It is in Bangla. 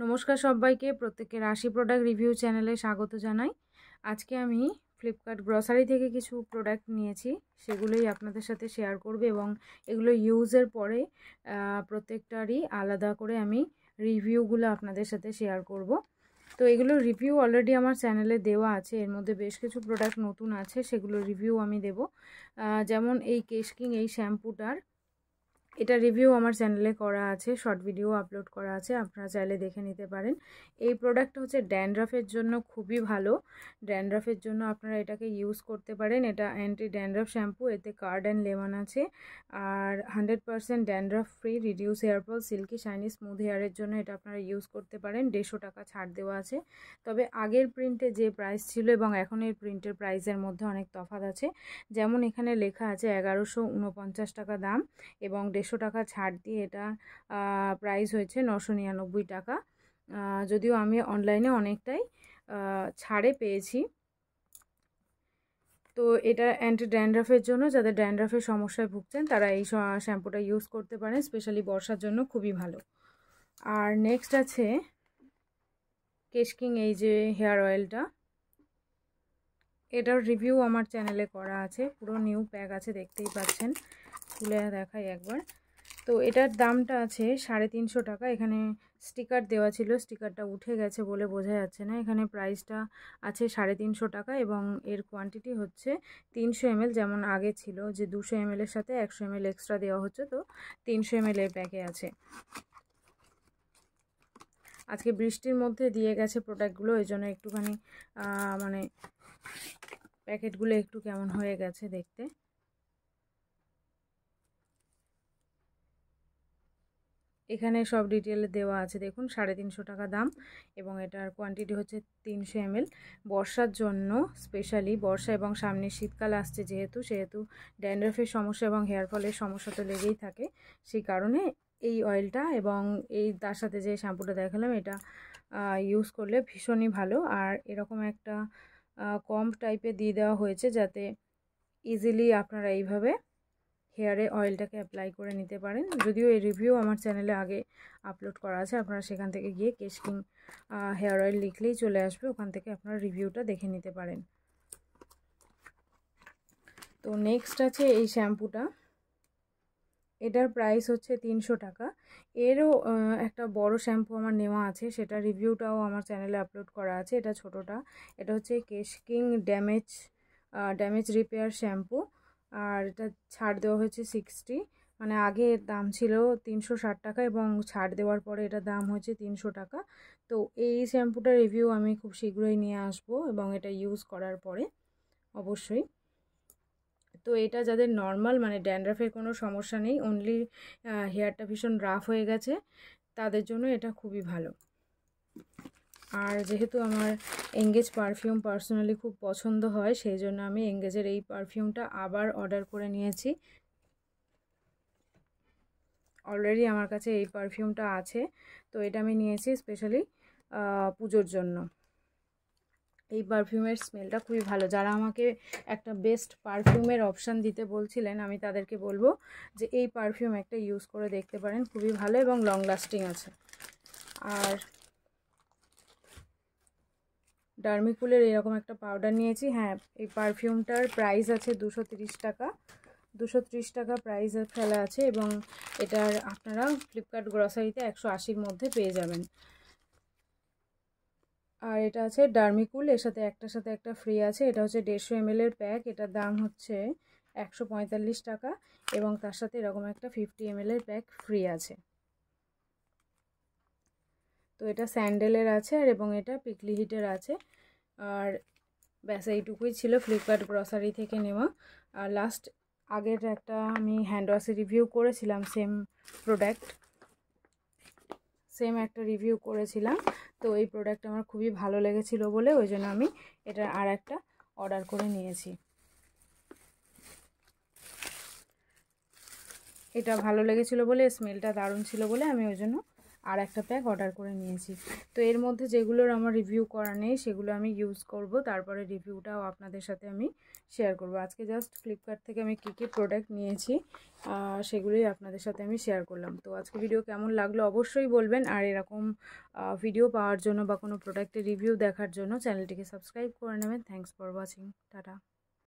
নমস্কার সবাইকে প্রত্যেকের রাশি প্রোডাক্ট রিভিউ চ্যানেলে স্বাগত জানাই আজকে আমি ফ্লিপকার্ট গ্রসারি থেকে কিছু প্রোডাক্ট নিয়েছি সেগুলোই আপনাদের সাথে শেয়ার করবে এবং এগুলো ইউজের পরে প্রত্যেকটারই আলাদা করে আমি রিভিউগুলো আপনাদের সাথে শেয়ার করব তো এগুলো রিভিউ অলরেডি আমার চ্যানেলে দেওয়া আছে এর মধ্যে বেশ কিছু প্রোডাক্ট নতুন আছে সেগুলো রিভিউ আমি দেব যেমন এই কেশকিং এই শ্যাম্পুটার এটা রিভিউ আমার চ্যানেলে করা আছে শর্ট ভিডিও আপলোড করা আছে আপনারা চাইলে দেখে নিতে পারেন এই প্রোডাক্ট হচ্ছে ড্যান্ড্রাফের জন্য খুবই ভালো ড্যান্ড্রাফের জন্য আপনারা এটাকে ইউজ করতে পারেন এটা অ্যান্টি ড্যান্ড্রাফ শ্যাম্পু এতে কার্ড অ্যান্ড লেমন আছে আর hundred percent dandruff free reduce hair fall silky shiny smooth হেয়ারের জন্য এটা আপনারা ইউজ করতে পারেন দেড়শো টাকা ছাড় দেওয়া আছে তবে আগের প্রিন্টে যে প্রাইস ছিল এবং এখন এর প্রিন্টের প্রাইসের মধ্যে অনেক তফাত আছে যেমন এখানে লেখা আছে এগারোশো টাকা দাম এবং দেড়শো টাকা ছাড় দিয়ে এটা প্রাইস হয়েছে নশো নিরানব্বই টাকা যদিও আমি অনলাইনে অনেকটাই ছাড়ে পেয়েছি তো এটা অ্যান্টি ড্যান্ড্রাফের জন্য যাদের ড্যান্ড্রাফের সমস্যায় ভুগছেন তারা এই শ্যাম্পুটা ইউজ করতে পারেন স্পেশালি বর্ষার জন্য খুবই ভালো আর নেক্সট আছে কেশকিং এই যে হেয়ার অয়েলটা এটার রিভিউ আমার চ্যানেলে করা আছে পুরো নিউ প্যাক আছে দেখতেই পাচ্ছেন খুলে দেখাই একবার তো এটার দামটা আছে সাড়ে তিনশো টাকা এখানে স্টিকার দেওয়া ছিল স্টিকারটা উঠে গেছে বলে বোঝা যাচ্ছে না এখানে প্রাইসটা আছে সাড়ে তিনশো টাকা এবং এর কোয়ান্টিটি হচ্ছে তিনশো এমএল যেমন আগে ছিল যে দুশো এমএলের সাথে একশো এমএল এক্সট্রা দেওয়া হচ্ছে তো তিনশো এমএল এর প্যাকে আছে আজকে বৃষ্টির মধ্যে দিয়ে গেছে প্রোডাক্টগুলো এই জন্য একটুখানি মানে প্যাকেটগুলো একটু কেমন হয়ে গেছে দেখতে এখানে সব ডিটেলে দেওয়া আছে দেখুন সাড়ে তিনশো টাকা দাম এবং এটার কোয়ান্টিটি হচ্ছে তিনশো এমএল বর্ষার জন্য স্পেশালি বর্ষা এবং সামনে শীতকাল আসছে যেহেতু সেহেতু ড্যান্ড্রফের সমস্যা এবং হেয়ার ফলের সমস্যা তো লেগেই থাকে সেই কারণে এই অয়েলটা এবং এই তার সাথে যে শ্যাম্পুটা দেখালাম এটা ইউজ করলে ভীষণই ভালো আর এরকম একটা কম টাইপে দিয়ে দেওয়া হয়েছে যাতে ইজিলি আপনারা এইভাবে হেয়ারে অয়েলটাকে অ্যাপ্লাই করে নিতে পারেন যদিও এই রিভিউ আমার চ্যানেলে আগে আপলোড করা আছে আপনারা সেখান থেকে গিয়ে কেশকিং হেয়ার অয়েল লিখলেই চলে আসবে ওখান থেকে আপনারা রিভিউটা দেখে নিতে পারেন তো নেক্সট আছে এই শ্যাম্পুটা এটার প্রাইস হচ্ছে তিনশো টাকা এরও একটা বড় শ্যাম্পু আমার নেওয়া আছে সেটা রিভিউটাও আমার চ্যানেলে আপলোড করা আছে এটা ছোটোটা এটা হচ্ছে Kesh King damage damage repair shampoo আর এটা ছাড় দেওয়া হয়েছে সিক্সটি মানে আগে দাম ছিল তিনশো ষাট টাকা এবং ছাড় দেওয়ার পরে এটা দাম হয়েছে তিনশো টাকা তো এই শ্যাম্পুটার রিভিউ আমি খুব শীঘ্রই নিয়ে আসব এবং এটা ইউজ করার পরে অবশ্যই তো এটা যাদের নর্মাল মানে ড্যান্ড্রাফের কোনো সমস্যা নেই অনলি হেয়ারটা ভীষণ রাফ হয়ে গেছে তাদের জন্য এটা খুবই ভালো আর যেহেতু আমার এঙ্গেজ পারফিউম পার্সোনালি খুব পছন্দ হয় সেই জন্য আমি এঙ্গেজের এই পারফিউমটা আবার অর্ডার করে নিয়েছি অলরেডি আমার কাছে এই পারফিউমটা আছে তো এটা আমি নিয়েছি স্পেশালি পুজোর জন্য এই পারফিউমের স্মেলটা খুবই ভালো যারা আমাকে একটা বেস্ট পারফিউমের অপশান দিতে বলছিলেন আমি তাদেরকে বলবো যে এই পারফিউম একটা ইউজ করে দেখতে পারেন খুবই ভালো এবং লং লাস্টিং আছে আর ডার্মিকুলের এরকম একটা পাউডার নিয়েছি হ্যাঁ এই পারফিউমটার প্রাইস আছে দুশো টাকা দুশো টাকা প্রাইস ফেলা আছে এবং এটার আপনারা ফ্লিপকার্ট গ্রসারিতে একশো আশির মধ্যে পেয়ে যাবেন আর এটা আছে ডার্মিকুল এর সাথে একটার সাথে একটা ফ্রি আছে এটা হচ্ছে দেড়শো এম এর প্যাক এটার দাম হচ্ছে একশো টাকা এবং তার সাথে এরকম একটা ফিফটি এম এর প্যাক ফ্রি আছে তো এটা স্যান্ডেলের আছে আর এবং এটা পিকলি হিটের আছে আর ব্যাস এইটুকুই ছিল ফ্লিপকার্ট গ্রসারি থেকে নেওয়া আর লাস্ট আগের একটা আমি হ্যান্ড রিভিউ করেছিলাম সেম প্রোডাক্ট সেম একটা রিভিউ করেছিলাম তো এই প্রোডাক্ট আমার খুবই ভালো লেগেছিল বলে ওই জন্য আমি এটা আর একটা অর্ডার করে নিয়েছি এটা ভালো লেগেছিল বলে স্মেলটা দারুণ ছিল বলে আমি ওই জন্য আর একটা প্যাক অর্ডার করে নিয়েছি তো এর মধ্যে যেগুলোর আমার রিভিউ করা নেই সেগুলো আমি ইউজ করব তারপরে রিভিউটাও আপনাদের সাথে আমি শেয়ার করব আজকে জাস্ট ফ্লিপকার্ট থেকে আমি কী কী প্রোডাক্ট নিয়েছি সেগুলোই আপনাদের সাথে আমি শেয়ার করলাম তো আজকে ভিডিও কেমন লাগলো অবশ্যই বলবেন আর এরকম ভিডিও পাওয়ার জন্য বা কোনো প্রোডাক্টের রিভিউ দেখার জন্য চ্যানেলটিকে সাবস্ক্রাইব করে নেবেন থ্যাংকস ফর ওয়াচিং টাটা